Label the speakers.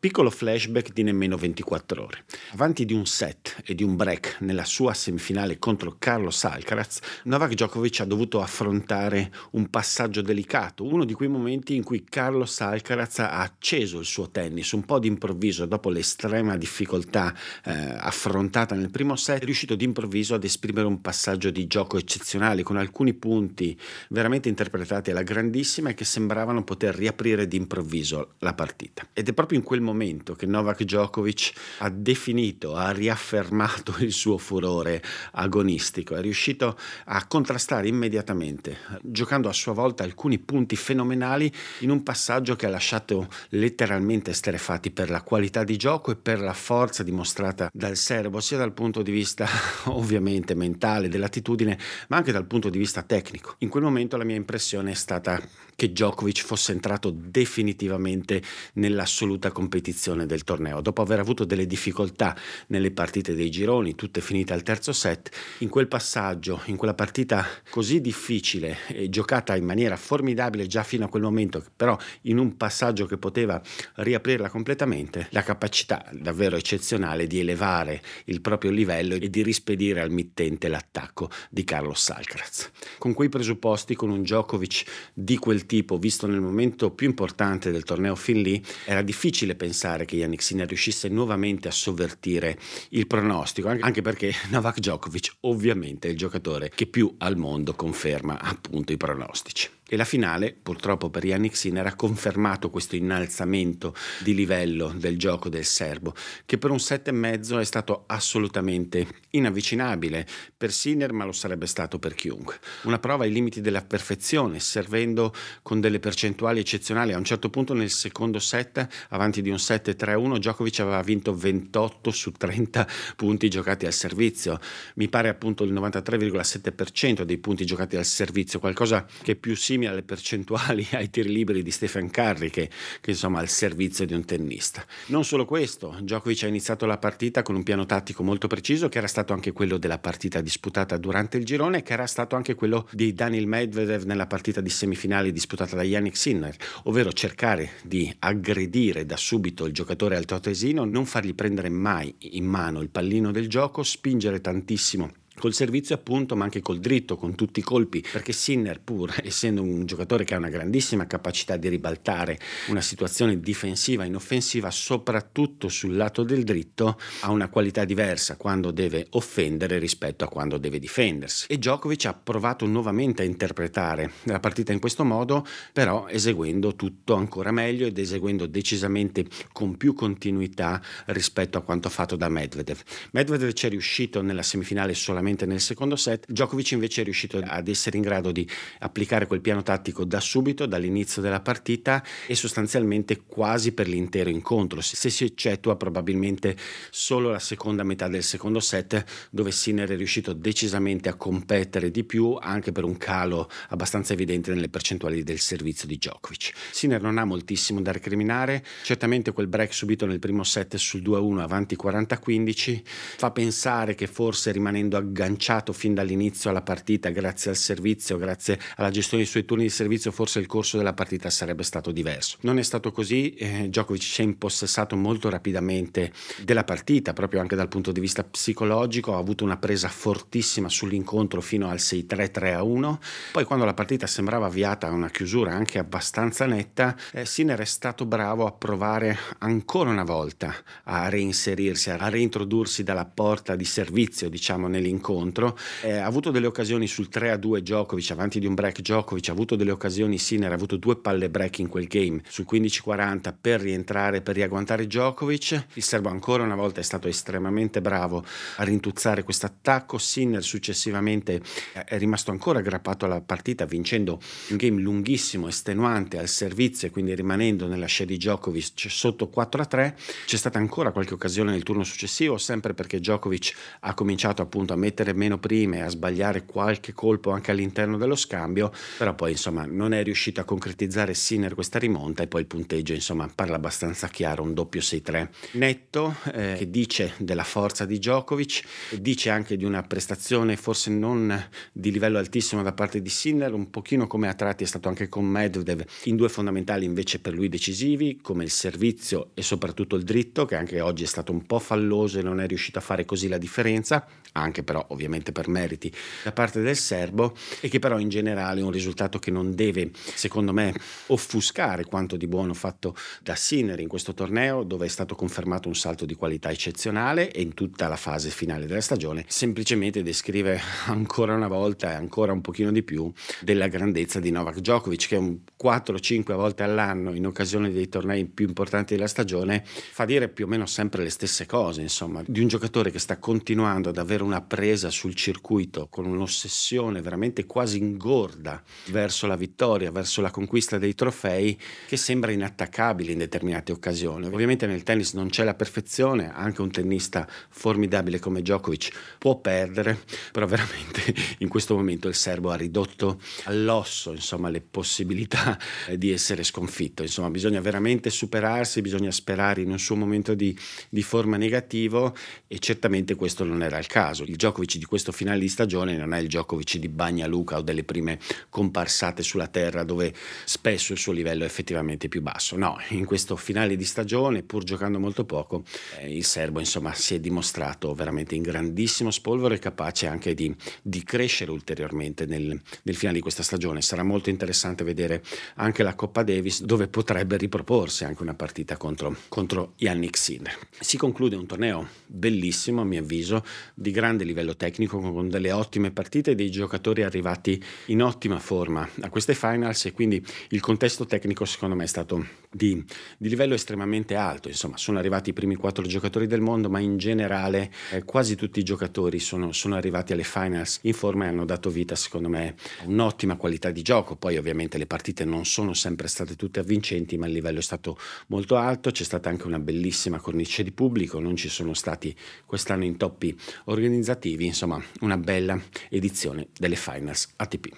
Speaker 1: Piccolo flashback di nemmeno 24 ore. Avanti di un set e di un break nella sua semifinale contro Carlos Alcaraz, Novak Djokovic ha dovuto affrontare un passaggio delicato, uno di quei momenti in cui Carlos Alcaraz ha acceso il suo tennis un po' d'improvviso dopo l'estrema difficoltà eh, affrontata nel primo set, è riuscito d'improvviso ad esprimere un passaggio di gioco eccezionale con alcuni punti veramente interpretati alla grandissima e che sembravano poter riaprire d'improvviso la partita. Ed è proprio in quel momento momento che Novak Djokovic ha definito, ha riaffermato il suo furore agonistico, è riuscito a contrastare immediatamente, giocando a sua volta alcuni punti fenomenali in un passaggio che ha lasciato letteralmente esterefatti per la qualità di gioco e per la forza dimostrata dal serbo, sia dal punto di vista ovviamente mentale, dell'attitudine, ma anche dal punto di vista tecnico. In quel momento la mia impressione è stata che Djokovic fosse entrato definitivamente nell'assoluta competizione ripetizione del torneo. Dopo aver avuto delle difficoltà nelle partite dei gironi, tutte finite al terzo set, in quel passaggio, in quella partita così difficile e giocata in maniera formidabile già fino a quel momento, però in un passaggio che poteva riaprirla completamente, la capacità davvero eccezionale di elevare il proprio livello e di rispedire al mittente l'attacco di Carlos Alcaraz. Con quei presupposti, con un Djokovic di quel tipo, visto nel momento più importante del torneo fin lì, era difficile pensare pensare che Yannick Sinner riuscisse nuovamente a sovvertire il pronostico, anche perché Novak Djokovic ovviamente è il giocatore che più al mondo conferma appunto i pronostici e la finale, purtroppo per Yannick Sinner, ha confermato questo innalzamento di livello del gioco del serbo, che per un 7,5 è stato assolutamente inavvicinabile per Sinner, ma lo sarebbe stato per chiunque. Una prova ai limiti della perfezione, servendo con delle percentuali eccezionali. A un certo punto nel secondo set, avanti di un 7-3-1, Djokovic aveva vinto 28 su 30 punti giocati al servizio. Mi pare appunto il 93,7% dei punti giocati al servizio, qualcosa che è più simile simili alle percentuali ai tiri liberi di Stephen Curry che, che insomma al servizio di un tennista. Non solo questo, Djokovic ha iniziato la partita con un piano tattico molto preciso che era stato anche quello della partita disputata durante il girone che era stato anche quello di Daniel Medvedev nella partita di semifinale disputata da Yannick Sinner, ovvero cercare di aggredire da subito il giocatore altoatesino, non fargli prendere mai in mano il pallino del gioco, spingere tantissimo col servizio appunto ma anche col dritto, con tutti i colpi, perché Sinner pur essendo un giocatore che ha una grandissima capacità di ribaltare una situazione difensiva in offensiva, soprattutto sul lato del dritto, ha una qualità diversa quando deve offendere rispetto a quando deve difendersi. E Djokovic ha provato nuovamente a interpretare la partita in questo modo, però eseguendo tutto ancora meglio ed eseguendo decisamente con più continuità rispetto a quanto fatto da Medvedev. Medvedev ci è riuscito nella semifinale solamente specialmente nel secondo set. Djokovic invece è riuscito ad essere in grado di applicare quel piano tattico da subito, dall'inizio della partita e sostanzialmente quasi per l'intero incontro, se si eccettua probabilmente solo la seconda metà del secondo set dove Sinner è riuscito decisamente a competere di più anche per un calo abbastanza evidente nelle percentuali del servizio di Djokovic. Sinner non ha moltissimo da recriminare, certamente quel break subito nel primo set sul 2-1 avanti 40-15 fa pensare che forse rimanendo agganciato agganciato fin dall'inizio alla partita, grazie al servizio, grazie alla gestione dei suoi turni di servizio, forse il corso della partita sarebbe stato diverso. Non è stato così, eh, Djokovic si è impossessato molto rapidamente della partita, proprio anche dal punto di vista psicologico, ha avuto una presa fortissima sull'incontro fino al 6-3-3-1, poi quando la partita sembrava avviata a una chiusura anche abbastanza netta, eh, Sinner è stato bravo a provare ancora una volta a reinserirsi, a reintrodursi dalla porta di servizio, diciamo, nell'incontro incontro. Eh, ha avuto delle occasioni sul 3-2 Djokovic, avanti di un break Djokovic, ha avuto delle occasioni Sinner, ha avuto due palle break in quel game sul 15-40 per rientrare, per riagguantare Djokovic. Il serbo ancora una volta è stato estremamente bravo a rintuzzare questo attacco. Sinner successivamente eh, è rimasto ancora aggrappato alla partita vincendo un game lunghissimo, estenuante al servizio e quindi rimanendo nella scia di Djokovic sotto 4 a 3. C'è stata ancora qualche occasione nel turno successivo, sempre perché Djokovic ha cominciato appunto a mettere mettere meno prime, a sbagliare qualche colpo anche all'interno dello scambio, però poi insomma non è riuscito a concretizzare Sinner questa rimonta e poi il punteggio insomma parla abbastanza chiaro, un doppio 6-3. Netto eh, che dice della forza di Djokovic, dice anche di una prestazione forse non di livello altissimo da parte di Sinner, un pochino come a tratti è stato anche con Medvedev, in due fondamentali invece per lui decisivi, come il servizio e soprattutto il dritto, che anche oggi è stato un po' falloso e non è riuscito a fare così la differenza, anche però ovviamente per meriti, da parte del serbo e che però in generale è un risultato che non deve, secondo me, offuscare quanto di buono fatto da Sinner in questo torneo, dove è stato confermato un salto di qualità eccezionale e in tutta la fase finale della stagione semplicemente descrive ancora una volta e ancora un pochino di più della grandezza di Novak Djokovic che 4-5 volte all'anno in occasione dei tornei più importanti della stagione fa dire più o meno sempre le stesse cose, insomma, di un giocatore che sta continuando ad avere una presa presa sul circuito con un'ossessione veramente quasi ingorda verso la vittoria, verso la conquista dei trofei, che sembra inattaccabile in determinate occasioni. Ovviamente nel tennis non c'è la perfezione, anche un tennista formidabile come Djokovic può perdere, però veramente in questo momento il serbo ha ridotto all'osso insomma, le possibilità di essere sconfitto. Insomma, bisogna veramente superarsi, bisogna sperare in un suo momento di, di forma negativo e certamente questo non era il caso. Il gioco Djokovic di questo finale di stagione non è il Djokovic di Bagna Luca o delle prime comparsate sulla terra dove spesso il suo livello è effettivamente più basso. No, in questo finale di stagione, pur giocando molto poco, eh, il serbo insomma si è dimostrato veramente in grandissimo spolvero e capace anche di, di crescere ulteriormente nel, nel finale di questa stagione. Sarà molto interessante vedere anche la Coppa Davis dove potrebbe riproporsi anche una partita contro, contro Yannick Sinner. Si conclude un torneo bellissimo, a mio avviso, di grande livello livello tecnico con delle ottime partite e dei giocatori arrivati in ottima forma a queste finals e quindi il contesto tecnico secondo me è stato di, di livello estremamente alto, insomma sono arrivati i primi quattro giocatori del mondo ma in generale eh, quasi tutti i giocatori sono, sono arrivati alle finals in forma e hanno dato vita secondo me a un'ottima qualità di gioco, poi ovviamente le partite non sono sempre state tutte avvincenti ma il livello è stato molto alto, c'è stata anche una bellissima cornice di pubblico, non ci sono stati quest'anno intoppi organizzativi insomma una bella edizione delle finals ATP.